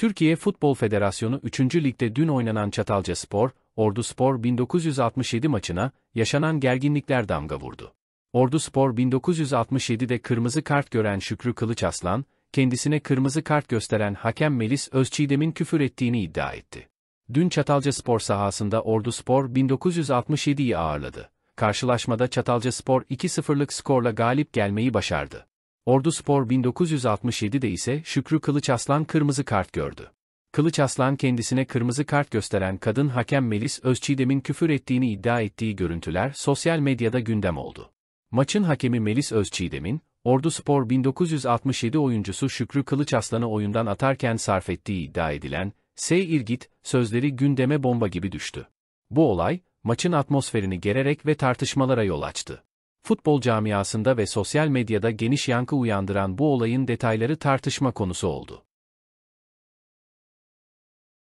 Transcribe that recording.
Türkiye Futbol Federasyonu 3. Lig'de dün oynanan Çatalca Spor, Ordu Spor 1967 maçına yaşanan gerginlikler damga vurdu. Ordu Spor 1967'de kırmızı kart gören Şükrü Kılıç Aslan, kendisine kırmızı kart gösteren hakem Melis Özçiğdem'in küfür ettiğini iddia etti. Dün Çatalca Spor sahasında Ordu Spor 1967'yi ağırladı. Karşılaşmada Çatalca Spor 2-0'lık skorla galip gelmeyi başardı. Ordu Spor 1967'de ise Şükrü Kılıçaslan kırmızı kart gördü. Kılıçaslan kendisine kırmızı kart gösteren kadın hakem Melis Özçiğdem'in küfür ettiğini iddia ettiği görüntüler sosyal medyada gündem oldu. Maçın hakemi Melis Özçiğdem'in, Ordu Spor 1967 oyuncusu Şükrü Kılıçaslanı oyundan atarken sarf ettiği iddia edilen, S. İrgit, sözleri gündeme bomba gibi düştü. Bu olay, maçın atmosferini gererek ve tartışmalara yol açtı. Futbol camiasında ve sosyal medyada geniş yankı uyandıran bu olayın detayları tartışma konusu oldu.